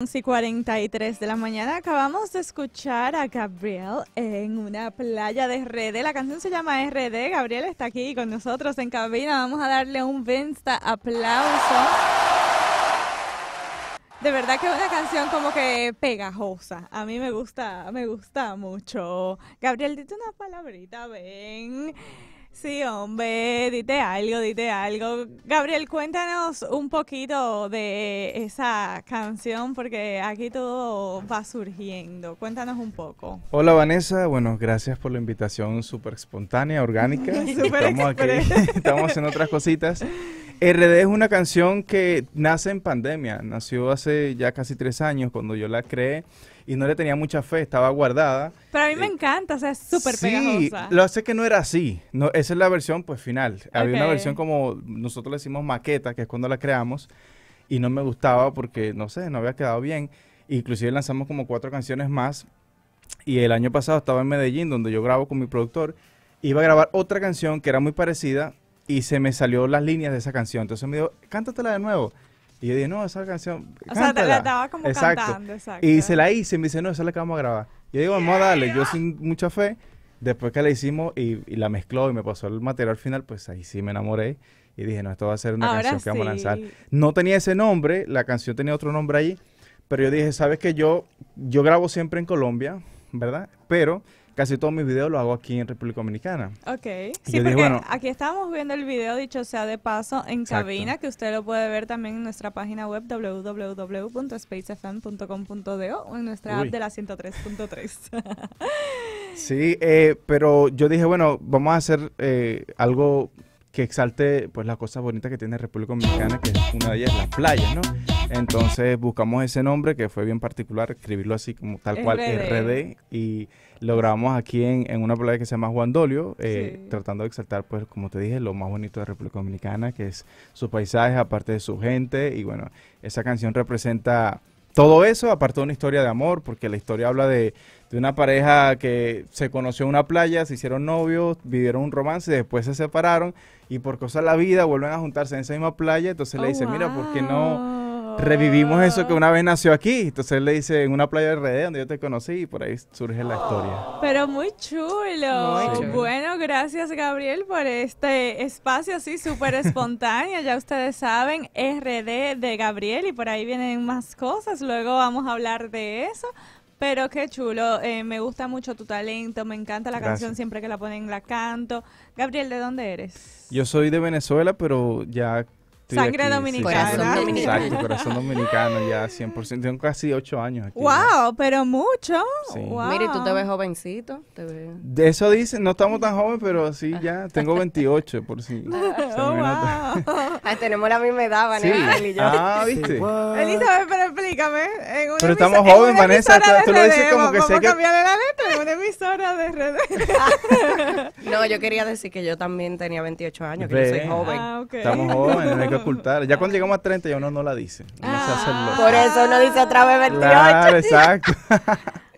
11 y 43 de la mañana acabamos de escuchar a Gabriel en una playa de RD. La canción se llama RD. Gabriel está aquí con nosotros en cabina. Vamos a darle un Vensta aplauso. De verdad que es una canción como que pegajosa. A mí me gusta, me gusta mucho. Gabriel, dite una palabrita, ven. Sí, hombre, dite algo, dite algo. Gabriel, cuéntanos un poquito de esa canción porque aquí todo va surgiendo. Cuéntanos un poco. Hola Vanessa, bueno, gracias por la invitación súper espontánea, orgánica. estamos aquí, estamos en otras cositas. RD es una canción que nace en pandemia, nació hace ya casi tres años cuando yo la creé y no le tenía mucha fe, estaba guardada. Pero a mí me eh, encanta, o sea, es súper sí, lo hace que no era así. esa es la versión, pues, final. Había una versión como nosotros le decimos maqueta, que es cuando la creamos, y no me gustaba porque, no sé, no había quedado bien. Inclusive lanzamos como cuatro canciones más. Y el año pasado estaba en Medellín, donde yo grabo con mi productor. Iba a grabar otra canción que era muy parecida y se me salió las líneas de esa canción. Entonces me dijo, cántatela de nuevo. Y yo dije, no, esa canción. O sea, te la estaba como cantando, exacto. Y se la hice y me dice, no, esa es la que vamos a grabar. Yo digo, vamos a darle. Yo sin mucha fe, después que la hicimos y, la mezcló y me pasó el material final, pues ahí sí me enamoré. Y dije, no, esto va a ser una canción que vamos a lanzar. No tenía ese nombre, la canción tenía otro nombre ahí. Pero yo dije, sabes que yo, yo grabo siempre en Colombia, ¿verdad? Pero casi todos mis videos lo hago aquí en República Dominicana. Ok. Sí, porque aquí estábamos viendo el video, dicho sea de paso, en cabina, que usted lo puede ver también en nuestra página web www.spacefm.com.do o en nuestra app de la 103.3. sí, eh, pero yo dije, bueno, vamos a hacer eh, algo que exalte pues las cosas bonitas que tiene República Dominicana, que es una de ellas las playas, ¿no? Entonces buscamos ese nombre que fue bien particular, escribirlo así como tal cual RD y lo grabamos aquí en, una playa que se llama Juan Dolio, eh, tratando de exaltar, pues como te dije, lo más bonito de República Dominicana, que es su paisaje, aparte de su gente y bueno, esa canción representa todo eso, aparte de una historia de amor, porque la historia habla de, de, una pareja que se conoció en una playa, se hicieron novios, vivieron un romance, y después se separaron y por cosas de la vida vuelven a juntarse en esa misma playa, entonces le dice, mira, ¿por qué no? revivimos eso que una vez nació aquí. Entonces le dice, en una playa de RD donde yo te conocí, y por ahí surge la historia. Pero muy chulo. Bueno, gracias Gabriel por este espacio así súper espontáneo. ya ustedes saben, RD de Gabriel y por ahí vienen más cosas. Luego vamos a hablar de eso. Pero qué chulo, eh, me gusta mucho tu talento, me encanta la canción, siempre que la ponen la canto. Gabriel, ¿de dónde eres? Yo soy de Venezuela, pero ya Sangre dominicana. corazón dominicano. Exacto, corazón dominicano ya 100%. Tengo casi 8 años aquí. ¡Wow! Pero mucho. Sí. Mire, tú te ves jovencito. Te ves... De eso dicen, no estamos tan jóvenes, pero sí, ah. ya tengo 28 por si. oh, wow. Ah, tenemos la misma edad, Vanessa, y yo. Ah, ¿viste? Elizabeth, pero explícame. pero estamos jóvenes, Vanessa. Tú lo dices como que sé que... de la letra? emisora de no, yo quería decir que yo también tenía 28 años, que yo soy joven. Ah, Estamos jóvenes, no hay que ocultar. Ya cuando llegamos a 30 ya uno no la dice. no se Por eso uno dice otra vez 28. Claro, exacto.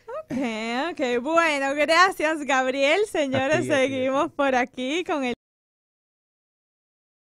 ok, ok. Bueno, gracias Gabriel. Señores, seguimos por aquí con el...